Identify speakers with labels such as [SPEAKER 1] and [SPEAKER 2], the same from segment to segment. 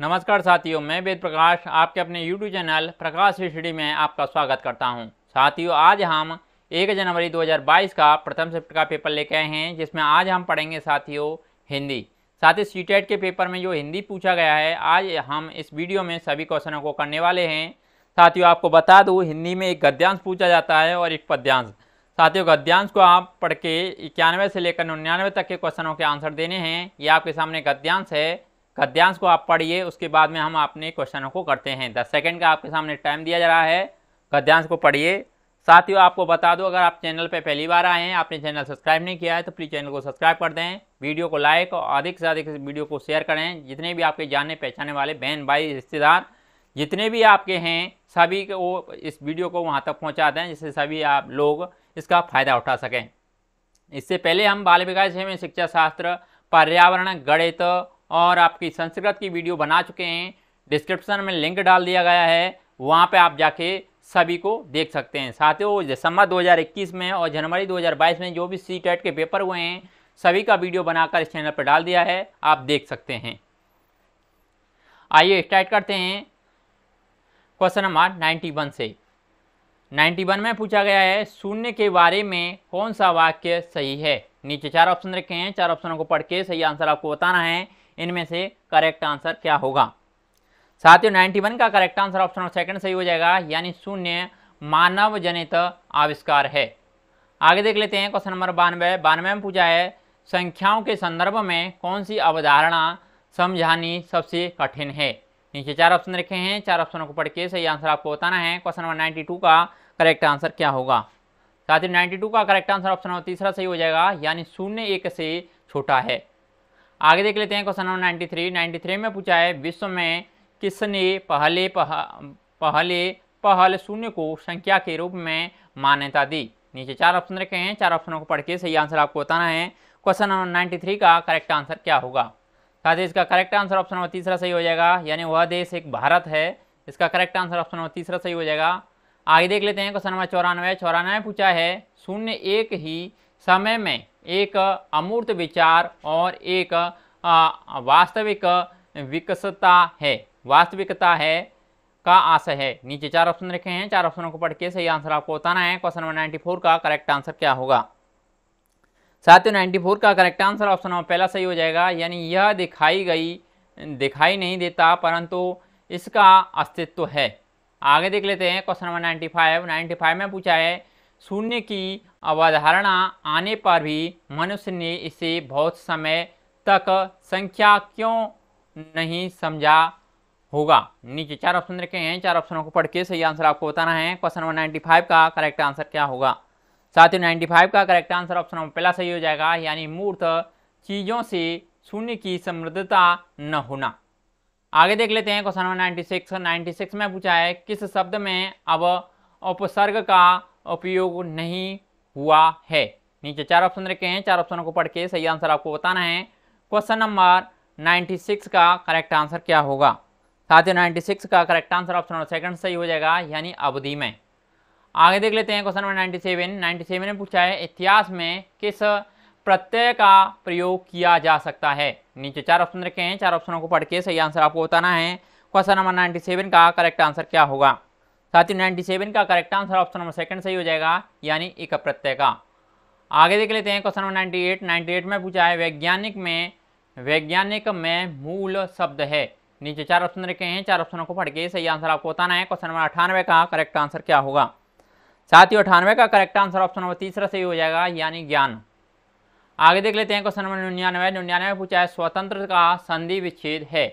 [SPEAKER 1] नमस्कार साथियों मैं वेद प्रकाश आपके अपने यूट्यूब चैनल प्रकाश हिस्ट्री में आपका स्वागत करता हूं साथियों आज हम एक जनवरी 2022 का प्रथम शिफ्ट का पेपर लेके आए हैं जिसमें आज हम पढ़ेंगे साथियों हिंदी साथ ही सी के पेपर में जो हिंदी पूछा गया है आज हम इस वीडियो में सभी क्वेश्चनों को करने वाले हैं साथियों आपको बता दूँ हिंदी में एक गद्यांश पूछा जाता है और एक पद्यांश साथियों गद्यांश को आप पढ़ के इक्यानवे से लेकर निन्यानवे तक के क्वेश्चनों के आंसर देने हैं ये आपके सामने गद्यांश है गद्यांश को आप पढ़िए उसके बाद में हम अपने क्वेश्चनों को करते हैं दस सेकेंड का आपके सामने टाइम दिया जा रहा है गद्यांश को पढ़िए साथ ही आपको बता दो अगर आप चैनल पर पहली बार आए हैं आपने चैनल सब्सक्राइब नहीं किया है तो प्लीज़ चैनल को सब्सक्राइब कर दें वीडियो को लाइक और अधिक से अधिक वीडियो को शेयर करें जितने भी आपके जानने पहचाने वाले बहन भाई रिश्तेदार जितने भी आपके हैं सभी को इस वीडियो को वहाँ तक पहुँचा दें जिससे सभी आप लोग इसका फ़ायदा उठा सकें इससे पहले हम बाल विकास में शिक्षा शास्त्र पर्यावरण गणित और आपकी संस्कृत की वीडियो बना चुके हैं डिस्क्रिप्शन में लिंक डाल दिया गया है वहाँ पे आप जाके सभी को देख सकते हैं साथियों दिसंबर 2021 में और जनवरी 2022 में जो भी सी के पेपर हुए हैं सभी का वीडियो बनाकर इस चैनल पर डाल दिया है आप देख सकते हैं आइए स्टार्ट करते हैं क्वेश्चन नंबर 91 से 91 में पूछा गया है शून्य के बारे में कौन सा वाक्य सही है नीचे चार ऑप्शन रखे हैं चार ऑप्शनों को पढ़ के सही आंसर आपको बताना है इनमें से करेक्ट आंसर क्या होगा साथियों नाइन्टी का correct answer option number second सही हो जाएगा यानी शून्य मानव जनित आविष्कार है आगे देख लेते हैं क्वेश्चन नंबर बानवे बानवे में पूछा है संख्याओं के संदर्भ में कौन सी अवधारणा समझानी सबसे कठिन है नीचे चार ऑप्शन रखे हैं चार ऑप्शनों को पढ़ के सही आंसर आपको बताना है क्वेश्चन नंबर नाइन्टी टू का करेक्ट आंसर क्या होगा साथ ही नाइन्टी टू का करेक्ट आंसर ऑप्शन नंबर तीसरा सही हो जाएगा यानी शून्य एक से छोटा है आगे देख लेते हैं question number ninety three ninety three में पूछा है विश्व में किसने पहले पह, पहले पहल शून्य को संख्या के रूप में मान्यता दी नीचे चार ऑप्शन रखे हैं चार ऑप्शनों को पढ़ के सही आंसर आपको बताना है क्वेश्चन नंबर नाइन्टी थ्री का करेक्ट आंसर क्या होगा साथ ही इसका करेक्ट आंसर ऑप्शन नंबर तीसरा सही हो जाएगा यानी वह देश एक भारत है इसका करेक्ट आंसर ऑप्शन नंबर तीसरा सही हो जाएगा आगे देख लेते हैं क्वेश्चन नंबर चौरानवे चौरानवे पूछा है शून्य एक ही समय में एक अमूर्त विचार और एक वास्तविक विकसता है वास्तविकता है का आशय है नीचे चार ऑप्शन रखे हैं चार ऑप्शनों को पढ़ के सही आंसर आपको बताना है क्वेश्चन नंबर नाइन्टी फोर का करेक्ट आंसर क्या होगा साथियों नाइन्टी फोर का करेक्ट आंसर ऑप्शन नंबर पहला सही हो जाएगा यानी यह दिखाई गई दिखाई नहीं देता परंतु इसका अस्तित्व है आगे देख लेते हैं question number ninety five ninety five में पूछा है शून्य की अवधारणा आने पर भी मनुष्य ने इसे बहुत समय तक संख्या क्यों नहीं समझा होगा नीचे चार ऑप्शन रखे हैं चार ऑप्शनों को पढ़ के सही आंसर आपको बताना है क्वेश्चन नंबर नाइन्टी फाइव का करेक्ट आंसर क्या होगा साथ ही नाइन्टी फाइव का करेक्ट आंसर ऑप्शन नंबर पहला सही हो जाएगा यानी मूर्त चीज़ों से शून्य की समृद्धता न होना आगे देख लेते हैं question number ninety six ninety six में पूछा है किस शब्द में अब उपसर्ग का उपयोग नहीं हुआ है नीचे चार ऑप्शन रखे हैं चार ऑप्शनों को पढ़ के सही आंसर आपको बताना है क्वेश्चन नंबर 96 का करेक्ट आंसर क्या होगा साथ नाइन्टी सिक्स का correct answer option number second सही हो जाएगा यानी अवधि में आगे देख लेते हैं क्वेश्चन नंबर 97 97 ने पूछा है इतिहास में किस प्रत्यय का प्रयोग किया जा सकता है नीचे चार ऑप्शन रखे हैं चार ऑप्शनों को पढ़ के सही आंसर आपको बताना है क्वेश्चन नंबर सेवन का करेक्ट आंसर क्या होगा साथ ही सेवन का correct answer option number second सही हो जाएगा यानी एक अप्रत्यय का आगे देख लेते हैं question number ninety eight ninety eight में पूछा है वैज्ञानिक में वैज्ञानिक में मूल शब्द है नीचे चार ऑप्शन रखे हैं चार ऑप्शनों को पढ़ के सही आंसर आपको बताना है क्वेश्चन नंबर अठानवे का करेक्ट आंसर क्या होगा साथ ही अठानवे का करेक्ट आंसर ऑप्शन नंबर तीसरा सही हो जाएगा यानी ज्ञान आगे देख लेते हैं क्वेश्चन नंबर निन्यानवे निन्यानवे पूछा है स्वतंत्र का संधि विच्छेद है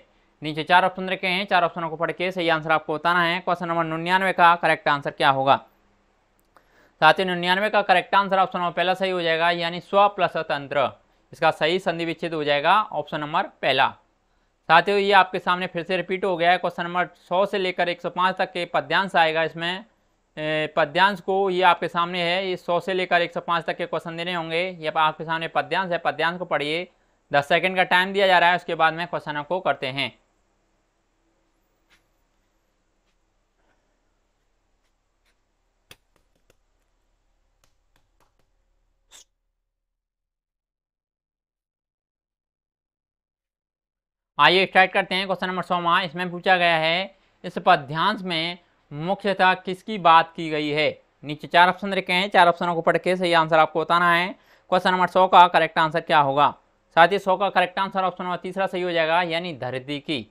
[SPEAKER 1] नीचे चार ऑप्शन रखे हैं चार ऑप्शनों को पढ़ के सही आंसर आपको बताना है क्वेश्चन नंबर निन्यानवे का करेक्ट आंसर क्या होगा साथ ही निन्यानवे का करेक्ट आंसर ऑप्शन नंबर पहला सही हो जाएगा यानी स्व प्लस तंत्र इसका सही संधि विच्छेद हो जाएगा ऑप्शन नंबर पहला साथ ही ये आपके सामने फिर से रिपीट हो गया है क्वेश्चन नंबर सौ से लेकर एक तक के पद्यांश आएगा इसमें पद्यांश को ये आपके सामने है ये सौ से लेकर एक तक के क्वेश्चन देने होंगे ये आपके सामने पद्यांश है पद्यांश को पढ़िए दस सेकेंड का टाइम दिया जा रहा है उसके बाद में क्वेश्चनों को करते हैं आइए स्टार्ट करते हैं क्वेश्चन नंबर सोमा इसमें पूछा गया है इस पद्यांश में मुख्यतः किसकी बात की गई है नीचे चार ऑप्शन रखे हैं चार ऑप्शनों को पढ़ के सही आंसर आपको बताना है क्वेश्चन नंबर सौ का करेक्ट आंसर क्या होगा साथ ही सौ का करेक्ट आंसर ऑप्शन नंबर तीसरा सही हो जाएगा यानी धरती की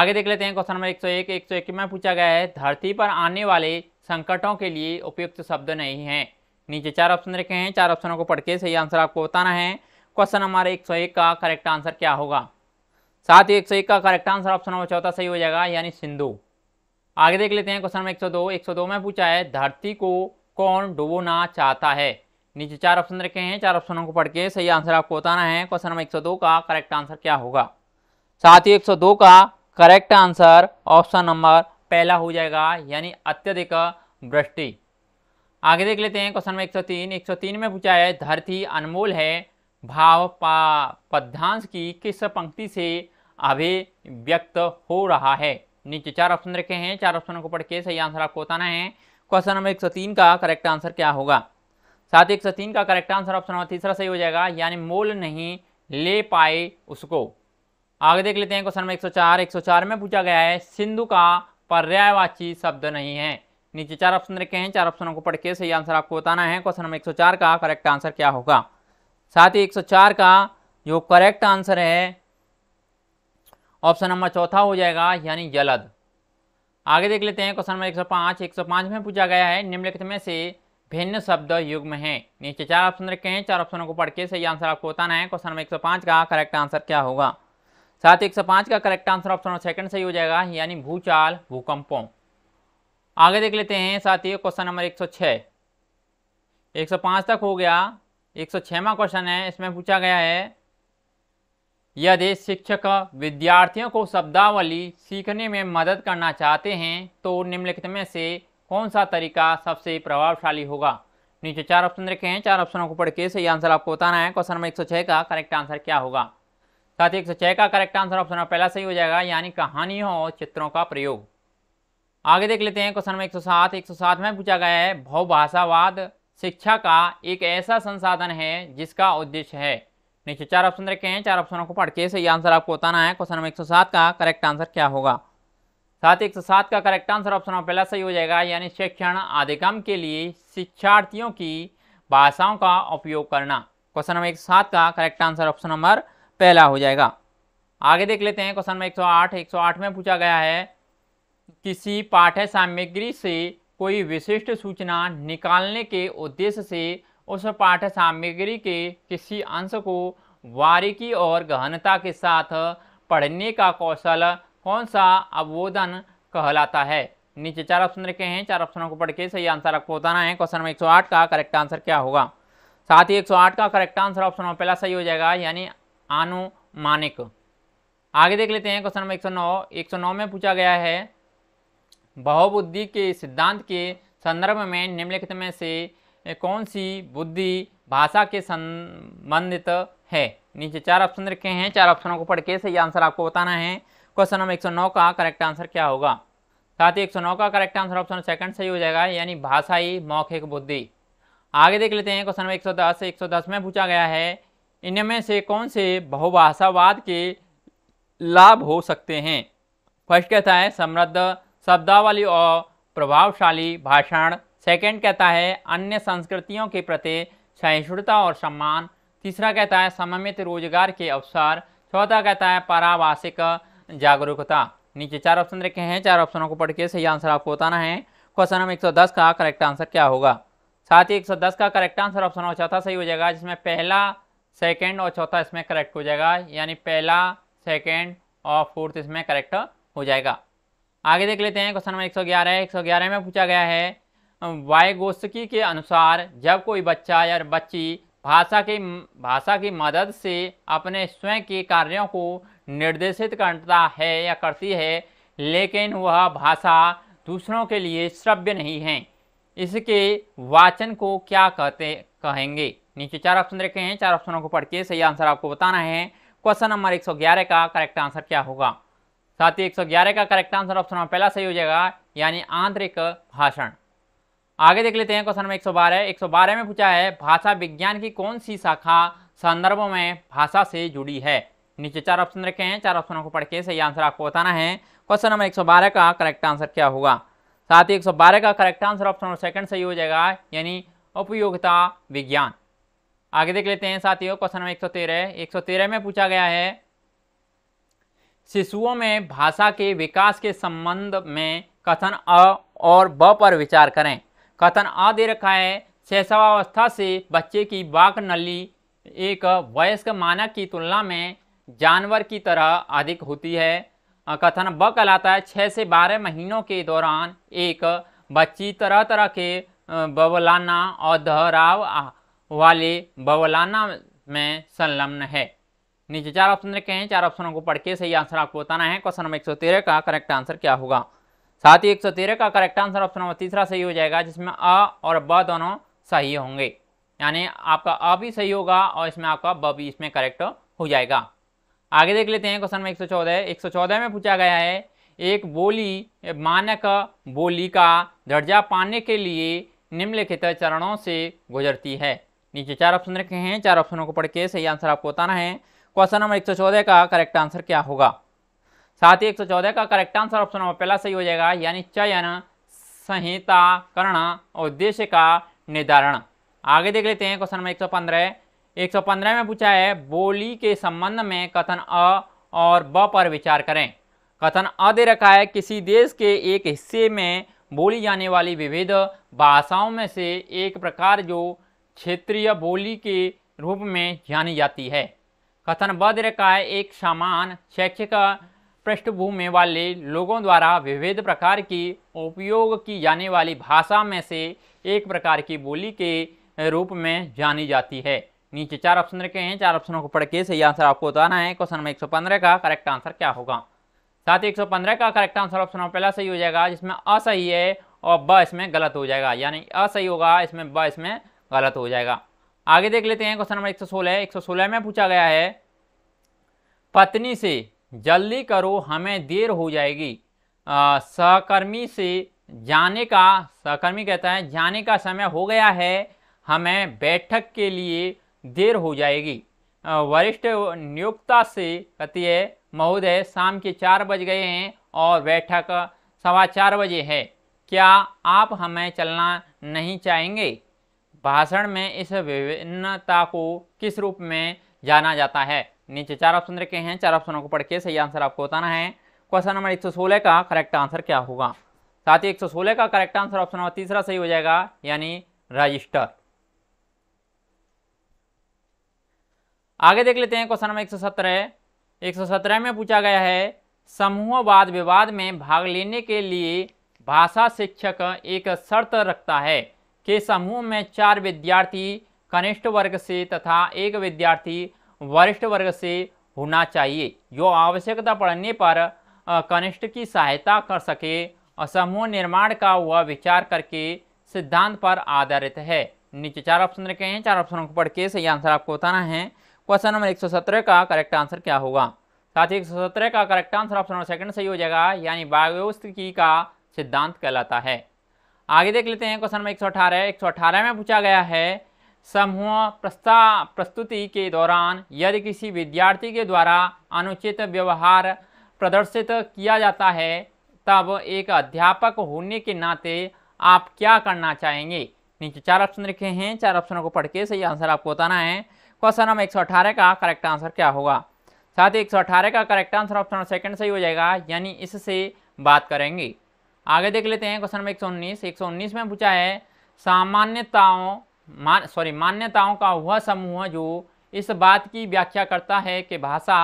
[SPEAKER 1] आगे देख लेते हैं क्वेश्चन नंबर एक सौ एक एक सौ एक में पूछा गया है धरती पर आने वाले संकटों के लिए उपयुक्त शब्द नहीं है नीचे चार ऑप्शन रखे हैं चार ऑप्शनों को पढ़ के सही आंसर आपको बताना है क्वेश्चन नंबर एक सौ एक का करेक्ट आंसर क्या होगा साथ ही एक सौ एक का करेक्ट आंसर ऑप्शन नंबर चौथा सही हो जाएगा यानी सिंधु आगे देख लेते हैं क्वेश्चन नंबर एक सौ दो एक सौ दो में पूछा है धरती को कौन डुबोना चाहता है नीचे चार ऑप्शन रखे हैं चार ऑप्शनों को पढ़ के सही आंसर आपको बताना है क्वेश्चन नंबर 102 का करेक्ट आंसर क्या होगा साथ ही 102 का करेक्ट आंसर ऑप्शन नंबर पहला हो जाएगा यानी अत्यधिक वृष्टि आगे देख लेते हैं क्वेश्चन नंबर सौ तीन में पूछा है धरती अनमोल है भाव पद्यांश की किस पंक्ति से अभी हो रहा है नीचे चार ऑप्शन रखे हैं चार ऑप्शनों को पढ़ के सही आंसर आपको बताना है क्वेश्चन नंबर एक सौ तीन का करेक्ट आंसर क्या होगा साथ ही एक सौ तीन का करेक्ट आंसर ऑप्शन नंबर तीसरा सही हो जाएगा यानी मोल नहीं ले पाए उसको आगे देख लेते हैं क्वेश्चन नंबर एक सौ चार एक सौ चार में पूछा गया है सिंधु का पर्यायवाची शब्द नहीं है नीचे चार ऑप्शन रखे हैं चार ऑप्शनों को पढ़ के सही आंसर आपको बताना है क्वेश्चन नंबर 104 का करेक्ट आंसर क्या होगा साथ ही 104 का जो करेक्ट आंसर है ऑप्शन नंबर चौथा हो जाएगा यानी जलद आगे देख लेते हैं क्वेश्चन नंबर 105 105 में पूछा गया है निम्नलिखित में से भिन्न शब्द युग्म है नीचे चार ऑप्शन रखे हैं चार ऑप्शनों को पढ़ के सही आंसर आपको बताना है क्वेश्चन नंबर एक का करेक्ट आंसर क्या होगा साथ ही 105 का correct answer option number second सही हो जाएगा यानी भूचाल भूकंपों आगे देख लेते हैं साथ ही क्वेश्चन नंबर 106 105 तक हो गया 106वां क्वेश्चन है इसमें पूछा गया है यदि शिक्षक विद्यार्थियों को शब्दावली सीखने में मदद करना चाहते हैं तो निम्नलिखित में से कौन सा तरीका सबसे प्रभावशाली होगा नीचे चार ऑप्शन रखे हैं चार ऑप्शनों को पढ़ के सही आंसर आपको बताना है क्वेश्चन नंबर एक का करेक्ट आंसर क्या होगा साथ ही एक का करेक्ट आंसर ऑप्शन नंबर पहला सही हो जाएगा यानी कहानियों और चित्रों का प्रयोग आगे देख लेते हैं क्वेश्चन नंबर सौ सात में पूछा गया है भवभाषावाद शिक्षा का एक ऐसा संसाधन है जिसका उद्देश्य है नीचे चार ऑप्शन रखे हैं चार ऑप्शनों को पढ़ के सही आंसर आपको बताना है क्वेश्चन नंबर 107 का करेक्ट आंसर क्या होगा साथ ही 107 का करेक्ट आंसर ऑप्शन नंबर पहला सही हो जाएगा यानी शिक्षण अधिगम के लिए शिक्षार्थियों की भाषाओं का उपयोग करना क्वेश्चन नंबर 107 का करेक्ट आंसर ऑप्शन नंबर पहला हो जाएगा आगे देख लेते हैं क्वेश्चन नंबर 108 108 में पूछा गया है किसी पाठ्य सामग्री से कोई विशिष्ट सूचना निकालने के उद्देश्य से उस पाठ्य सामग्री के किसी अंश को बारीकी और गहनता के साथ पढ़ने का कौशल कौन सा अवबोधन कहलाता है नीचे चार ऑप्शन रखे हैं चार ऑप्शनों को पढ़ के सही आंसर आपको बताना है क्वेश्चन नंबर 108 का करेक्ट आंसर क्या होगा साथ ही 108 का करेक्ट आंसर ऑप्शन नंबर पहला सही हो जाएगा यानी आनुमानिक आगे देख लेते हैं क्वेश्चन नंबर 109 109 में पूछा गया है बहुबुद्धि के सिद्धांत के संदर्भ में निम्नलिखित में से कौन सी बुद्धि भाषा के संबंधित है नीचे चार ऑप्शन रखे हैं चार ऑप्शनों को पढ़ के सही आंसर आपको बताना है क्वेश्चन नंबर 109 का करेक्ट आंसर क्या होगा साथ ही 109 का करेक्ट आंसर ऑप्शन सेकंड सही हो जाएगा यानी भाषाई मौखिक बुद्धि आगे देख लेते हैं क्वेश्चन नंबर 110 सौ दस में पूछा गया है इनमें से कौन से बहुभाषावाद के लाभ हो सकते हैं फर्स्ट कहता है समृद्ध शब्दावली और प्रभावशाली भाषण सेकंड कहता है अन्य संस्कृतियों के प्रति सहिष्णुता और सम्मान तीसरा कहता है सममित रोजगार के अवसर चौथा कहता है परावासिक जागरूकता नीचे चार ऑप्शन रखे हैं चार ऑप्शनों को पढ़ के सही आंसर आपको बताना है क्वेश्चन नंबर 110 का करेक्ट आंसर क्या होगा साथ ही 110 का करेक्ट आंसर ऑप्शन नंबर चौथा सही हो जाएगा जिसमें पहला सेकंड और चौथा इसमें करेक्ट हो जाएगा यानी पहला सेकंड और फोर्थ इसमें करेक्ट हो जाएगा आगे देख लेते हैं क्वेश्चन नंबर 111 111 में पूछा गया है वायगोस्की के अनुसार जब कोई बच्चा या बच्ची भाषा की भाषा की मदद से अपने स्वयं के कार्यों को निर्देशित करता है या करती है लेकिन वह भाषा दूसरों के लिए श्रव्य नहीं है इसके वाचन को क्या कहते कहेंगे नीचे चार ऑप्शन देखे हैं चार ऑप्शनों को पढ़ के सही आंसर आपको बताना है क्वेश्चन नंबर 111 का करेक्ट आंसर क्या होगा साथ ही 111 का करेक्ट आंसर ऑप्शन पहला सही हो जाएगा यानी आंतरिक भाषण आगे देख लेते हैं क्वेश्चन नंबर एक एक सौ बारह सौ बारह में पूछा है भाषा विज्ञान की कौन सी शाखा संदर्भों में भाषा से जुड़ी है नीचे चार ऑप्शन रखे हैं चार ऑप्शनों को पढ़ के सही आंसर आपको बताना है क्वेश्चन नंबर एक सौ बारह का करेक्ट आंसर क्या होगा साथ ही एक सौ बारह का correct answer option number second सही हो जाएगा यानी उपयोगिता विज्ञान आगे देख लेते हैं साथियों क्वेश्चन नंबर एक एक सौ तेरह सौ तेरह में पूछा गया है शिशुओं में भाषा के विकास के संबंध में कथन अ और ब पर विचार करें कथन आ दे रखा है शैशवावस्था से बच्चे की बाघ नली एक वयस्क मानक की तुलना में जानवर की तरह अधिक होती है कथन ब कहलाता है छः से बारह महीनों के दौरान एक बच्ची तरह तरह के बवलाना और दोहराव वाले बवलाना में संलग्न है नीचे चार ऑप्शन रखे हैं चार ऑप्शनों को पढ़ के सही आंसर आपको बताना है क्वेश्चन नंबर एक सौ तेरह का करेक्ट आंसर क्या होगा साथ ही 113 का करेक्ट आंसर ऑप्शन नंबर तीसरा सही हो जाएगा जिसमें अ और ब दोनों सही होंगे यानी आपका अ भी सही होगा और इसमें आपका ब भी इसमें करेक्ट हो जाएगा आगे देख लेते हैं क्वेश्चन एक 114 114 में पूछा गया है एक बोली मानक बोली का दर्जा पाने के लिए निम्नलिखित चरणों से गुजरती है नीचे चार ऑप्शन रखे हैं चार ऑप्शनों को पढ़ के सही आंसर आपको बताना है क्वेश्चन नंबर चौदह का करेक्ट आंसर क्या होगा साथ ही एक सौ चौदह का करेक्ट आंसर ऑप्शन नंबर पहला सही हो जाएगा यानी चयन संहिता करण उद्देश्य का निर्धारण आगे देख लेते हैं क्वेश्चन नंबर सौ पंद्रह में पूछा है बोली के संबंध में कथन अ और ब पर विचार करें कथन अ दे रखा है किसी देश के एक हिस्से में बोली जाने वाली विविध भाषाओं में से एक प्रकार जो क्षेत्रीय बोली के रूप में जानी जाती है कथन ब दे रखा है एक समान शैक्षिक पृष्ठभूमि वाले लोगों द्वारा विविध प्रकार की उपयोग की जाने वाली भाषा में से एक प्रकार की बोली के रूप में जानी जाती है नीचे चार ऑप्शन रखे हैं चार ऑप्शनों को पढ़ के सही आंसर आपको बताना है क्वेश्चन नंबर पंद्रह का करेक्ट आंसर क्या होगा साथ ही पंद्रह का करेक्ट आंसर ऑप्शन नंबर पहला सही हो जाएगा जिसमें असही है और ब इसमें गलत हो जाएगा यानी असही होगा इसमें ब इसमें गलत हो जाएगा आगे देख लेते हैं क्वेश्चन नंबर 116 116 में पूछा गया है पत्नी से जल्दी करो हमें देर हो जाएगी सहकर्मी से जाने का सहकर्मी कहता है जाने का समय हो गया है हमें बैठक के लिए देर हो जाएगी वरिष्ठ नियोक्ता से कहती है महोदय शाम के चार बज गए हैं और बैठक सवा चार बजे है क्या आप हमें चलना नहीं चाहेंगे भाषण में इस विभिन्नता को किस रूप में जाना जाता है नीचे चार ऑप्शन रखे हैं चार ऑप्शनों को पढ़ के सही आंसर आपको बताना है क्वेश्चन नंबर 116 का करेक्ट आंसर क्या होगा साथ ही 116 का करेक्ट आंसर ऑप्शन नंबर तीसरा सही हो जाएगा यानी रजिस्टर आगे देख लेते हैं क्वेश्चन नंबर एक सौ में पूछा गया है समूहवाद विवाद में भाग लेने के लिए भाषा शिक्षक एक शर्त रखता है कि समूह में चार विद्यार्थी कनिष्ठ वर्ग से तथा एक विद्यार्थी वरिष्ठ वर्ग से होना चाहिए जो आवश्यकता पड़ने पर कनिष्ठ की सहायता कर सके और समूह निर्माण का हुआ विचार करके सिद्धांत पर आधारित है नीचे चार ऑप्शन रखे हैं चार ऑप्शनों को पढ़ के सही आंसर आपको बताना है क्वेश्चन नंबर 117 का करेक्ट आंसर क्या होगा साथ ही 117 का correct answer option number second सही हो जाएगा यानी बायोस्तिकी का सिद्धांत कहलाता है आगे देख लेते हैं क्वेश्चन नंबर 118 118 में पूछा गया है समूह प्रस्ताव प्रस्तुति के दौरान यदि किसी विद्यार्थी के द्वारा अनुचित व्यवहार प्रदर्शित किया जाता है तब एक अध्यापक होने के नाते आप क्या करना चाहेंगे नीचे चार ऑप्शन लिखे हैं चार ऑप्शनों को पढ़ के सही आंसर आपको बताना है क्वेश्चन नंबर एक का करेक्ट आंसर क्या होगा साथ ही एक का करेक्ट आंसर ऑप्शन सेकंड सही हो जाएगा यानी इससे बात करेंगे आगे देख लेते हैं क्वेश्चन नंबर एक सौ उन्नीस में पूछा है सामान्यताओं मान सॉरी मान्यताओं का वह समूह जो इस बात की व्याख्या करता है कि भाषा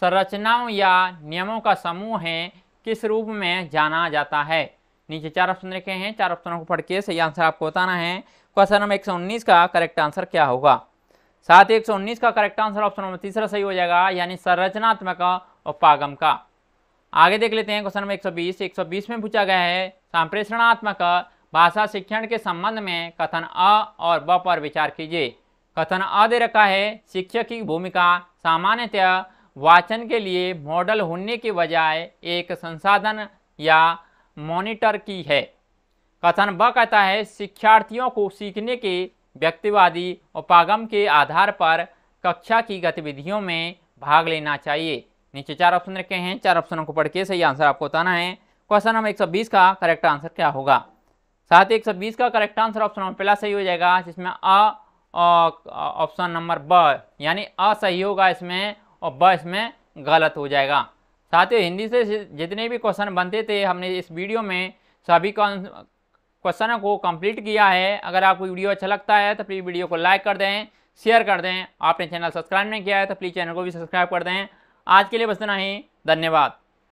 [SPEAKER 1] संरचनाओं या नियमों का समूह है किस रूप में जाना जाता है नीचे चार ऑप्शन लिखे हैं चार ऑप्शनों को पढ़ के सही आंसर आपको बताना है क्वेश्चन नंबर 119 का करेक्ट आंसर क्या होगा साथ ही 119 का करेक्ट आंसर ऑप्शन नंबर तीसरा सही हो जाएगा यानी संरचनात्मक उपागम का आगे देख लेते हैं क्वेश्चन नंबर 120 120 में पूछा गया है संप्रेषणात्मक भाषा शिक्षण के संबंध में कथन अ और ब पर विचार कीजिए कथन अ दे रखा है शिक्षक की भूमिका सामान्यतः वाचन के लिए मॉडल होने के बजाय एक संसाधन या मॉनिटर की है कथन ब कहता है शिक्षार्थियों को सीखने के व्यक्तिवादी उपागम के आधार पर कक्षा की गतिविधियों में भाग लेना चाहिए नीचे चार ऑप्शन रखे हैं चार ऑप्शनों को पढ़ के सही आंसर आपको बताना है क्वेश्चन नंबर 120 का करेक्ट आंसर क्या होगा साथ ही एक सौ बीस का करेक्ट आंसर ऑप्शन नंबर पहला सही हो जाएगा जिसमें अ ऑप्शन नंबर ब यानी अ सही होगा इसमें और ब इसमें गलत हो जाएगा साथ ही हिंदी से जितने भी क्वेश्चन बनते थे हमने इस वीडियो में सभी क्वेश्चनों को कंप्लीट किया है अगर आपको वीडियो अच्छा लगता है तो प्लीज़ वीडियो को लाइक कर दें शेयर कर दें आपने चैनल सब्सक्राइब नहीं किया है तो प्लीज़ चैनल को भी सब्सक्राइब कर दें आज के लिए बस इतना ही धन्यवाद